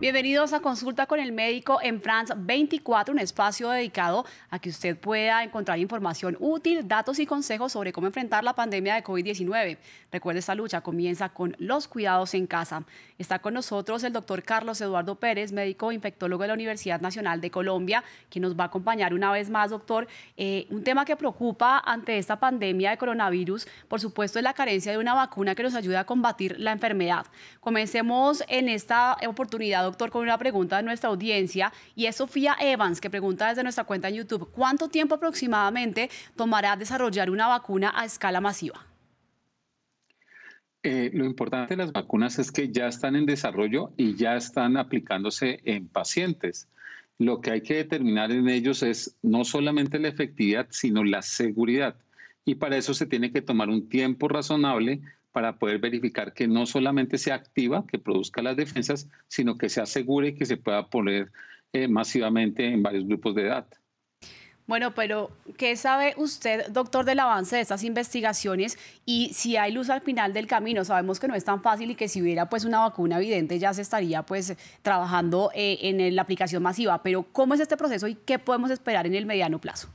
Bienvenidos a Consulta con el Médico en France 24, un espacio dedicado a que usted pueda encontrar información útil, datos y consejos sobre cómo enfrentar la pandemia de COVID-19. Recuerde, esta lucha comienza con los cuidados en casa. Está con nosotros el doctor Carlos Eduardo Pérez, médico infectólogo de la Universidad Nacional de Colombia, quien nos va a acompañar una vez más, doctor. Eh, un tema que preocupa ante esta pandemia de coronavirus, por supuesto, es la carencia de una vacuna que nos ayude a combatir la enfermedad. Comencemos en esta oportunidad, doctor, con una pregunta de nuestra audiencia y es Sofía Evans, que pregunta desde nuestra cuenta en YouTube, ¿cuánto tiempo aproximadamente tomará desarrollar una vacuna a escala masiva? Eh, lo importante de las vacunas es que ya están en desarrollo y ya están aplicándose en pacientes. Lo que hay que determinar en ellos es no solamente la efectividad, sino la seguridad. Y para eso se tiene que tomar un tiempo razonable para poder verificar que no solamente se activa, que produzca las defensas, sino que se asegure y que se pueda poner eh, masivamente en varios grupos de edad. Bueno, pero ¿qué sabe usted, doctor, del avance de estas investigaciones y si hay luz al final del camino? Sabemos que no es tan fácil y que si hubiera pues una vacuna evidente ya se estaría pues trabajando eh, en la aplicación masiva, pero ¿cómo es este proceso y qué podemos esperar en el mediano plazo?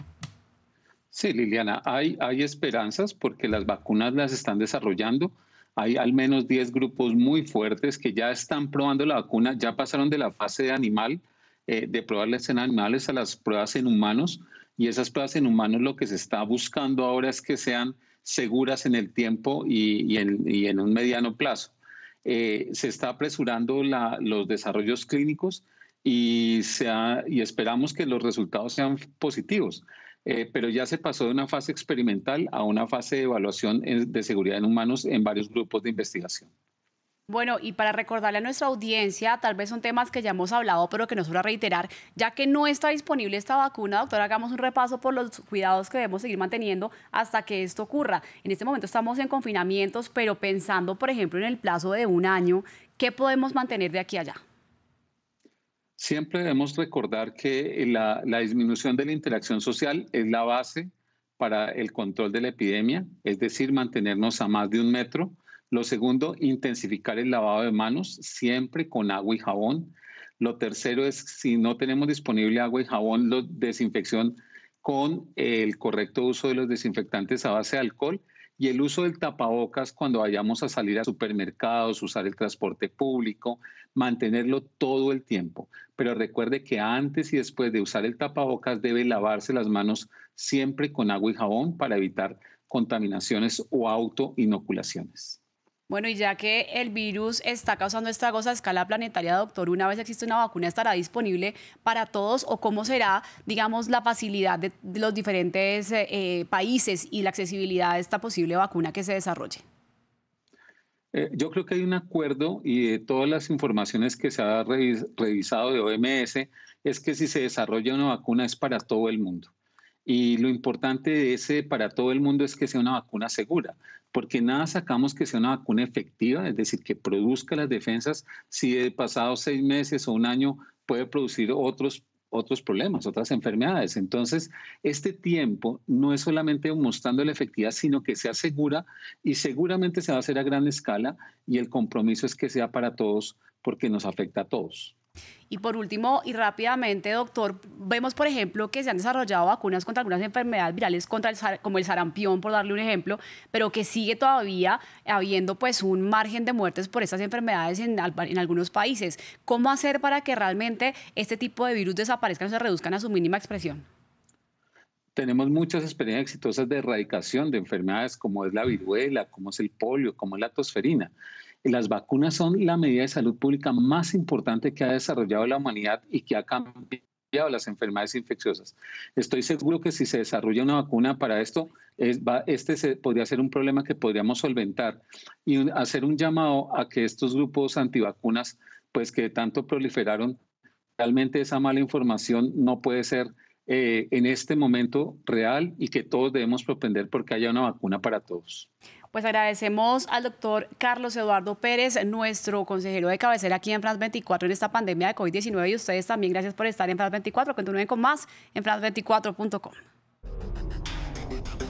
Sí, Liliana, hay, hay esperanzas porque las vacunas las están desarrollando. Hay al menos 10 grupos muy fuertes que ya están probando la vacuna, ya pasaron de la fase de animal, eh, de probarlas en animales a las pruebas en humanos. Y esas pruebas en humanos lo que se está buscando ahora es que sean seguras en el tiempo y, en, un mediano plazo. Eh, se está apresurando los desarrollos clínicos y, y esperamos que los resultados sean positivos. Eh, pero ya se pasó de una fase experimental a una fase de evaluación eh, de seguridad en humanos en varios grupos de investigación. Bueno, y para recordarle a nuestra audiencia, tal vez son temas que ya hemos hablado, pero que nos suele reiterar, ya que no está disponible esta vacuna, doctora, hagamos un repaso por los cuidados que debemos seguir manteniendo hasta que esto ocurra. En este momento estamos en confinamientos, pero pensando, por ejemplo, en el plazo de un año, ¿qué podemos mantener de aquí allá? Siempre debemos recordar que la, disminución de la interacción social es la base para el control de la epidemia, es decir, mantenernos a más de un metro. Lo segundo, intensificar el lavado de manos, siempre con agua y jabón. Lo tercero es, si no tenemos disponible agua y jabón, la desinfección con el correcto uso de los desinfectantes a base de alcohol y el uso del tapabocas cuando vayamos a salir a supermercados, usar el transporte público, mantenerlo todo el tiempo. Pero recuerde que antes y después de usar el tapabocas debe lavarse las manos siempre con agua y jabón para evitar contaminaciones o autoinoculaciones. Bueno, y ya que el virus está causando estragos a escala planetaria, doctor, una vez existe una vacuna, ¿estará disponible para todos o cómo será, digamos, la facilidad de los diferentes eh, eh, países y la accesibilidad de esta posible vacuna que se desarrolle? Eh, yo creo que hay un acuerdo y de todas las informaciones que se ha revisado de OMS es que si se desarrolla una vacuna es para todo el mundo. Y lo importante ese para todo el mundo es que sea una vacuna segura, porque nada sacamos que sea una vacuna efectiva, es decir, que produzca las defensas si de pasado seis meses o un año puede producir otros otros problemas, otras enfermedades. Entonces, este tiempo no es solamente mostrando la efectividad, sino que sea segura y seguramente se va a hacer a gran escala y el compromiso es que sea para todos porque nos afecta a todos. Y por último, y rápidamente, doctor, vemos, por ejemplo, que se han desarrollado vacunas contra algunas enfermedades virales, contra como el sarampión, por darle un ejemplo, pero que sigue todavía habiendo pues un margen de muertes por estas enfermedades en, algunos países. ¿Cómo hacer para que realmente este tipo de virus desaparezca o se reduzcan a su mínima expresión? tenemos muchas experiencias exitosas de erradicación de enfermedades como es la mm. viruela, como es el polio, como es la tosferina. Las vacunas son la medida de salud pública más importante que ha desarrollado la humanidad y que ha cambiado las enfermedades infecciosas. Estoy seguro que si se desarrolla una vacuna para esto, este podría ser un problema que podríamos solventar y hacer un llamado a que estos grupos antivacunas, pues que tanto proliferaron, realmente esa mala información no puede ser eh, en este momento real y que todos debemos propender porque haya una vacuna para todos. Pues agradecemos al doctor Carlos Eduardo Pérez, nuestro consejero de cabecera aquí en France 24 en esta pandemia de COVID-19 y ustedes también gracias por estar en France 24. Continúen con más en france24.com.